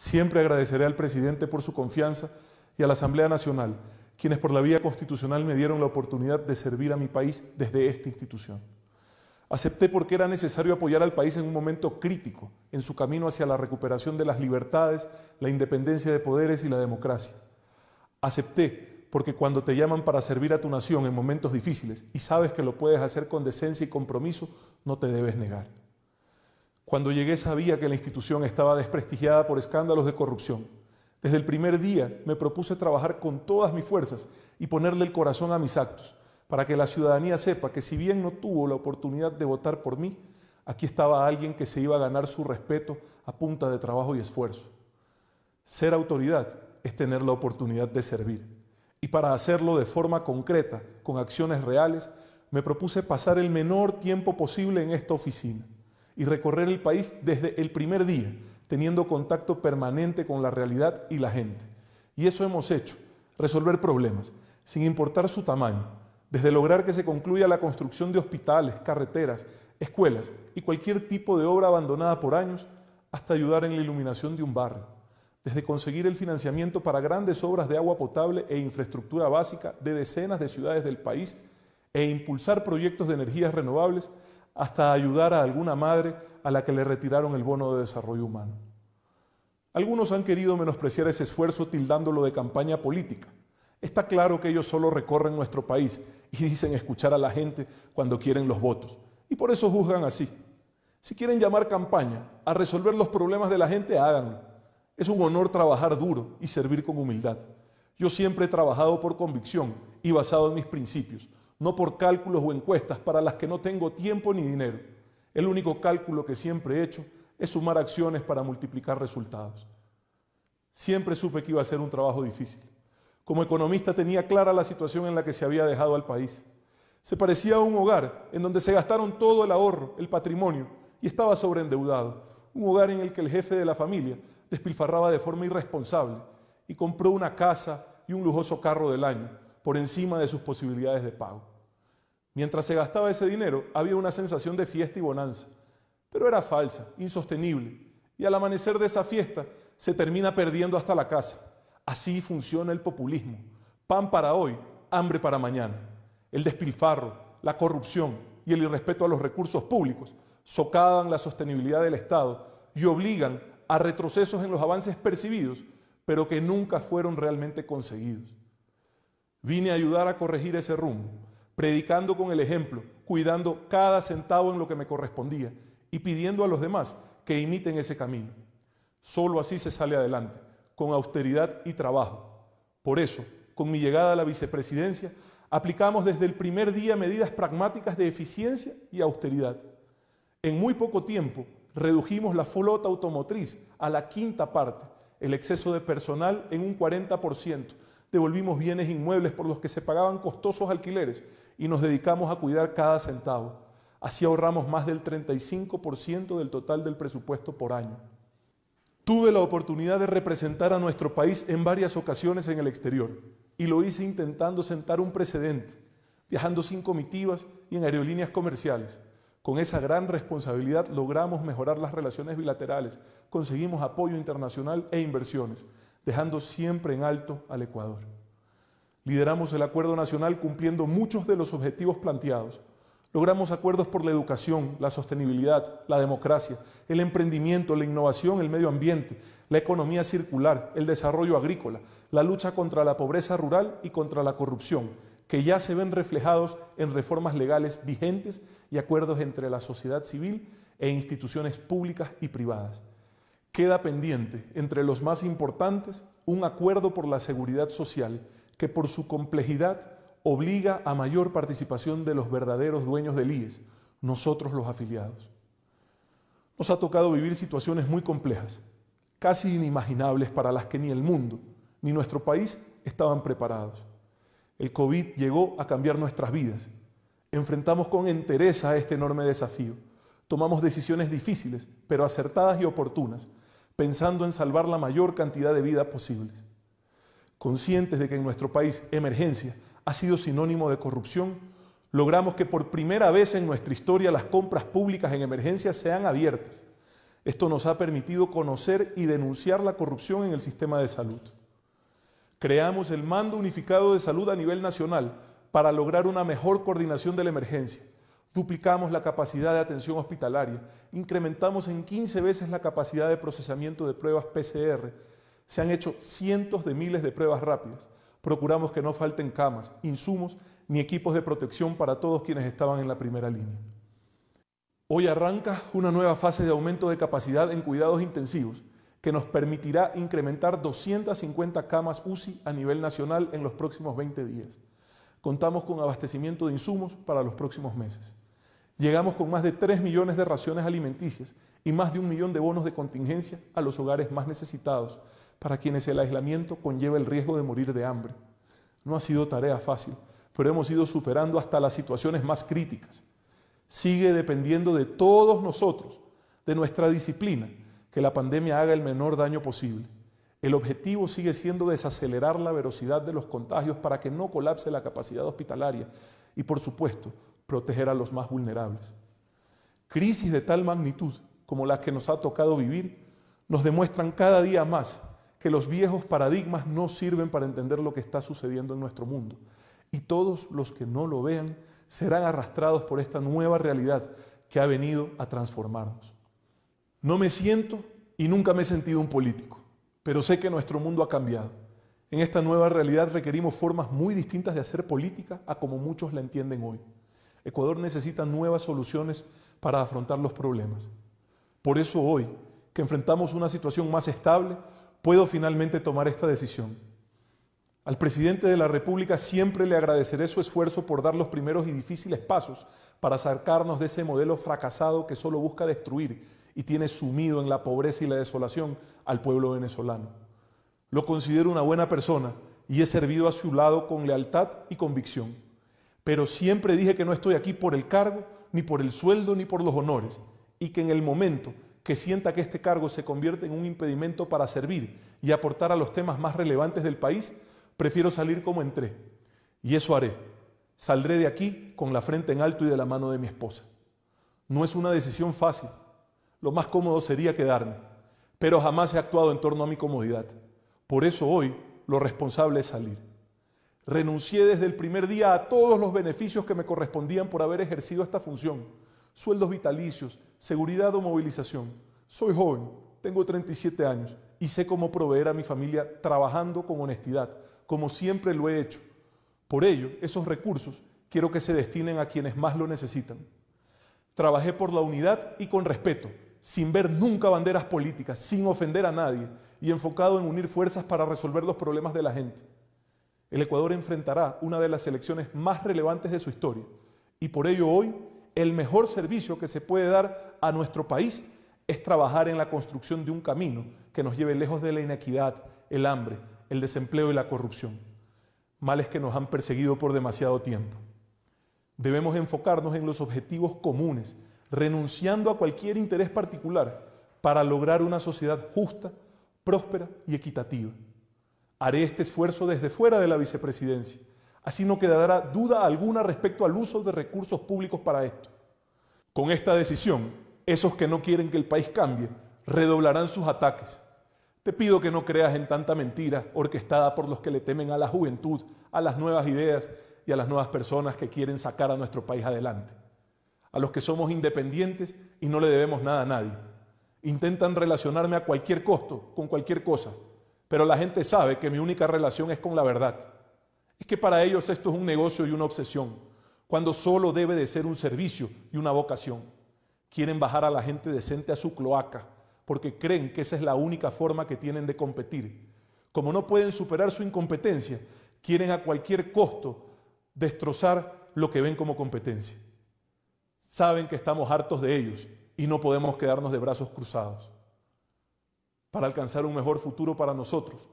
Siempre agradeceré al presidente por su confianza y a la Asamblea Nacional, quienes por la vía constitucional me dieron la oportunidad de servir a mi país desde esta institución. Acepté porque era necesario apoyar al país en un momento crítico en su camino hacia la recuperación de las libertades, la independencia de poderes y la democracia. Acepté porque cuando te llaman para servir a tu nación en momentos difíciles y sabes que lo puedes hacer con decencia y compromiso, no te debes negar. Cuando llegué sabía que la institución estaba desprestigiada por escándalos de corrupción. Desde el primer día me propuse trabajar con todas mis fuerzas y ponerle el corazón a mis actos, para que la ciudadanía sepa que si bien no tuvo la oportunidad de votar por mí, aquí estaba alguien que se iba a ganar su respeto a punta de trabajo y esfuerzo. Ser autoridad es tener la oportunidad de servir. Y para hacerlo de forma concreta, con acciones reales, me propuse pasar el menor tiempo posible en esta oficina y recorrer el país desde el primer día, teniendo contacto permanente con la realidad y la gente. Y eso hemos hecho, resolver problemas, sin importar su tamaño, desde lograr que se concluya la construcción de hospitales, carreteras, escuelas y cualquier tipo de obra abandonada por años, hasta ayudar en la iluminación de un barrio, desde conseguir el financiamiento para grandes obras de agua potable e infraestructura básica de decenas de ciudades del país e impulsar proyectos de energías renovables hasta ayudar a alguna madre a la que le retiraron el bono de desarrollo humano. Algunos han querido menospreciar ese esfuerzo tildándolo de campaña política. Está claro que ellos solo recorren nuestro país y dicen escuchar a la gente cuando quieren los votos. Y por eso juzgan así. Si quieren llamar campaña a resolver los problemas de la gente, háganlo. Es un honor trabajar duro y servir con humildad. Yo siempre he trabajado por convicción y basado en mis principios no por cálculos o encuestas para las que no tengo tiempo ni dinero. El único cálculo que siempre he hecho es sumar acciones para multiplicar resultados. Siempre supe que iba a ser un trabajo difícil. Como economista tenía clara la situación en la que se había dejado al país. Se parecía a un hogar en donde se gastaron todo el ahorro, el patrimonio, y estaba sobreendeudado. Un hogar en el que el jefe de la familia despilfarraba de forma irresponsable y compró una casa y un lujoso carro del año por encima de sus posibilidades de pago. Mientras se gastaba ese dinero, había una sensación de fiesta y bonanza, pero era falsa, insostenible, y al amanecer de esa fiesta se termina perdiendo hasta la casa. Así funciona el populismo. Pan para hoy, hambre para mañana. El despilfarro, la corrupción y el irrespeto a los recursos públicos socavan la sostenibilidad del Estado y obligan a retrocesos en los avances percibidos, pero que nunca fueron realmente conseguidos. Vine a ayudar a corregir ese rumbo predicando con el ejemplo, cuidando cada centavo en lo que me correspondía y pidiendo a los demás que imiten ese camino. Solo así se sale adelante, con austeridad y trabajo. Por eso, con mi llegada a la vicepresidencia, aplicamos desde el primer día medidas pragmáticas de eficiencia y austeridad. En muy poco tiempo redujimos la flota automotriz a la quinta parte, el exceso de personal en un 40%, devolvimos bienes inmuebles por los que se pagaban costosos alquileres y nos dedicamos a cuidar cada centavo. Así ahorramos más del 35% del total del presupuesto por año. Tuve la oportunidad de representar a nuestro país en varias ocasiones en el exterior y lo hice intentando sentar un precedente, viajando sin comitivas y en aerolíneas comerciales. Con esa gran responsabilidad logramos mejorar las relaciones bilaterales, conseguimos apoyo internacional e inversiones, dejando siempre en alto al Ecuador. Lideramos el acuerdo nacional cumpliendo muchos de los objetivos planteados. Logramos acuerdos por la educación, la sostenibilidad, la democracia, el emprendimiento, la innovación, el medio ambiente, la economía circular, el desarrollo agrícola, la lucha contra la pobreza rural y contra la corrupción, que ya se ven reflejados en reformas legales vigentes y acuerdos entre la sociedad civil e instituciones públicas y privadas. Queda pendiente, entre los más importantes, un acuerdo por la seguridad social que por su complejidad obliga a mayor participación de los verdaderos dueños del IES, nosotros los afiliados. Nos ha tocado vivir situaciones muy complejas, casi inimaginables para las que ni el mundo ni nuestro país estaban preparados. El COVID llegó a cambiar nuestras vidas. Enfrentamos con entereza este enorme desafío. Tomamos decisiones difíciles, pero acertadas y oportunas, pensando en salvar la mayor cantidad de vidas posibles conscientes de que en nuestro país emergencia ha sido sinónimo de corrupción, logramos que por primera vez en nuestra historia las compras públicas en emergencia sean abiertas. Esto nos ha permitido conocer y denunciar la corrupción en el sistema de salud. Creamos el Mando Unificado de Salud a nivel nacional para lograr una mejor coordinación de la emergencia. Duplicamos la capacidad de atención hospitalaria, incrementamos en 15 veces la capacidad de procesamiento de pruebas PCR se han hecho cientos de miles de pruebas rápidas. Procuramos que no falten camas, insumos ni equipos de protección para todos quienes estaban en la primera línea. Hoy arranca una nueva fase de aumento de capacidad en cuidados intensivos que nos permitirá incrementar 250 camas UCI a nivel nacional en los próximos 20 días. Contamos con abastecimiento de insumos para los próximos meses. Llegamos con más de 3 millones de raciones alimenticias y más de un millón de bonos de contingencia a los hogares más necesitados, para quienes el aislamiento conlleva el riesgo de morir de hambre. No ha sido tarea fácil, pero hemos ido superando hasta las situaciones más críticas. Sigue dependiendo de todos nosotros, de nuestra disciplina, que la pandemia haga el menor daño posible. El objetivo sigue siendo desacelerar la velocidad de los contagios para que no colapse la capacidad hospitalaria y, por supuesto, proteger a los más vulnerables. Crisis de tal magnitud como la que nos ha tocado vivir nos demuestran cada día más que los viejos paradigmas no sirven para entender lo que está sucediendo en nuestro mundo. Y todos los que no lo vean serán arrastrados por esta nueva realidad que ha venido a transformarnos. No me siento y nunca me he sentido un político, pero sé que nuestro mundo ha cambiado. En esta nueva realidad requerimos formas muy distintas de hacer política a como muchos la entienden hoy. Ecuador necesita nuevas soluciones para afrontar los problemas. Por eso hoy, que enfrentamos una situación más estable, puedo finalmente tomar esta decisión. Al presidente de la República siempre le agradeceré su esfuerzo por dar los primeros y difíciles pasos para acercarnos de ese modelo fracasado que solo busca destruir y tiene sumido en la pobreza y la desolación al pueblo venezolano. Lo considero una buena persona y he servido a su lado con lealtad y convicción. Pero siempre dije que no estoy aquí por el cargo, ni por el sueldo, ni por los honores, y que en el momento que sienta que este cargo se convierte en un impedimento para servir y aportar a los temas más relevantes del país, prefiero salir como entré. Y eso haré. Saldré de aquí con la frente en alto y de la mano de mi esposa. No es una decisión fácil. Lo más cómodo sería quedarme, pero jamás he actuado en torno a mi comodidad. Por eso hoy lo responsable es salir. Renuncié desde el primer día a todos los beneficios que me correspondían por haber ejercido esta función sueldos vitalicios, seguridad o movilización. Soy joven, tengo 37 años y sé cómo proveer a mi familia trabajando con honestidad, como siempre lo he hecho. Por ello, esos recursos quiero que se destinen a quienes más lo necesitan. Trabajé por la unidad y con respeto, sin ver nunca banderas políticas, sin ofender a nadie y enfocado en unir fuerzas para resolver los problemas de la gente. El Ecuador enfrentará una de las elecciones más relevantes de su historia y por ello hoy el mejor servicio que se puede dar a nuestro país es trabajar en la construcción de un camino que nos lleve lejos de la inequidad, el hambre, el desempleo y la corrupción, males que nos han perseguido por demasiado tiempo. Debemos enfocarnos en los objetivos comunes, renunciando a cualquier interés particular para lograr una sociedad justa, próspera y equitativa. Haré este esfuerzo desde fuera de la vicepresidencia Así no quedará duda alguna respecto al uso de recursos públicos para esto. Con esta decisión, esos que no quieren que el país cambie redoblarán sus ataques. Te pido que no creas en tanta mentira orquestada por los que le temen a la juventud, a las nuevas ideas y a las nuevas personas que quieren sacar a nuestro país adelante. A los que somos independientes y no le debemos nada a nadie. Intentan relacionarme a cualquier costo, con cualquier cosa, pero la gente sabe que mi única relación es con la verdad. Es que para ellos esto es un negocio y una obsesión, cuando solo debe de ser un servicio y una vocación. Quieren bajar a la gente decente a su cloaca, porque creen que esa es la única forma que tienen de competir. Como no pueden superar su incompetencia, quieren a cualquier costo destrozar lo que ven como competencia. Saben que estamos hartos de ellos y no podemos quedarnos de brazos cruzados. Para alcanzar un mejor futuro para nosotros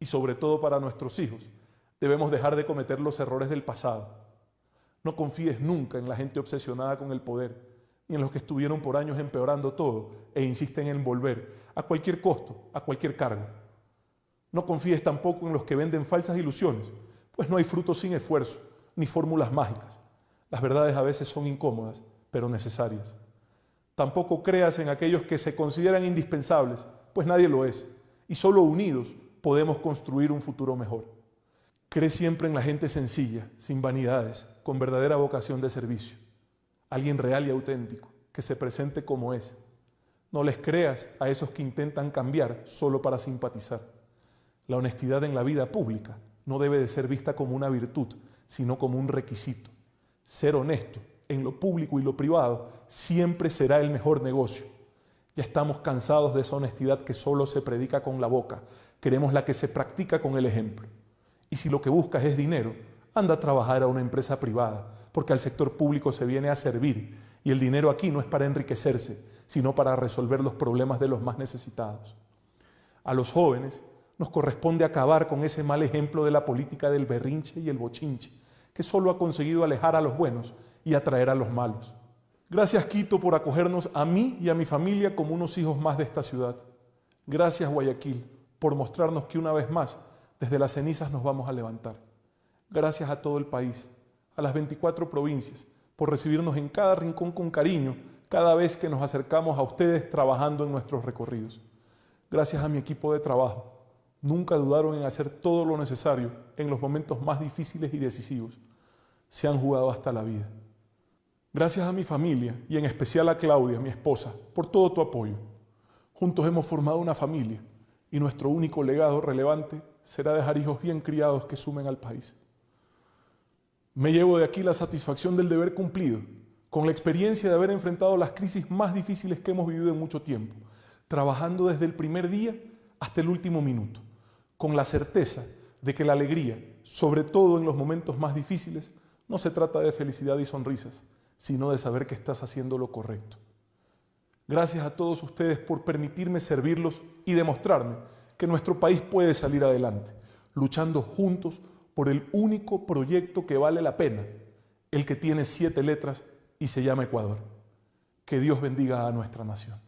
y sobre todo para nuestros hijos, Debemos dejar de cometer los errores del pasado. No confíes nunca en la gente obsesionada con el poder, ni en los que estuvieron por años empeorando todo e insisten en volver, a cualquier costo, a cualquier cargo. No confíes tampoco en los que venden falsas ilusiones, pues no hay frutos sin esfuerzo, ni fórmulas mágicas. Las verdades a veces son incómodas, pero necesarias. Tampoco creas en aquellos que se consideran indispensables, pues nadie lo es, y solo unidos podemos construir un futuro mejor. Cree siempre en la gente sencilla, sin vanidades, con verdadera vocación de servicio. Alguien real y auténtico, que se presente como es. No les creas a esos que intentan cambiar solo para simpatizar. La honestidad en la vida pública no debe de ser vista como una virtud, sino como un requisito. Ser honesto en lo público y lo privado siempre será el mejor negocio. Ya estamos cansados de esa honestidad que solo se predica con la boca. Queremos la que se practica con el ejemplo. Y si lo que buscas es dinero, anda a trabajar a una empresa privada, porque al sector público se viene a servir y el dinero aquí no es para enriquecerse, sino para resolver los problemas de los más necesitados. A los jóvenes nos corresponde acabar con ese mal ejemplo de la política del berrinche y el bochinche, que solo ha conseguido alejar a los buenos y atraer a los malos. Gracias Quito por acogernos a mí y a mi familia como unos hijos más de esta ciudad. Gracias Guayaquil por mostrarnos que una vez más desde las cenizas nos vamos a levantar. Gracias a todo el país, a las 24 provincias, por recibirnos en cada rincón con cariño cada vez que nos acercamos a ustedes trabajando en nuestros recorridos. Gracias a mi equipo de trabajo, nunca dudaron en hacer todo lo necesario en los momentos más difíciles y decisivos. Se han jugado hasta la vida. Gracias a mi familia y en especial a Claudia, mi esposa, por todo tu apoyo. Juntos hemos formado una familia y nuestro único legado relevante será dejar hijos bien criados que sumen al país. Me llevo de aquí la satisfacción del deber cumplido, con la experiencia de haber enfrentado las crisis más difíciles que hemos vivido en mucho tiempo, trabajando desde el primer día hasta el último minuto, con la certeza de que la alegría, sobre todo en los momentos más difíciles, no se trata de felicidad y sonrisas, sino de saber que estás haciendo lo correcto. Gracias a todos ustedes por permitirme servirlos y demostrarme que nuestro país puede salir adelante, luchando juntos por el único proyecto que vale la pena, el que tiene siete letras y se llama Ecuador. Que Dios bendiga a nuestra nación.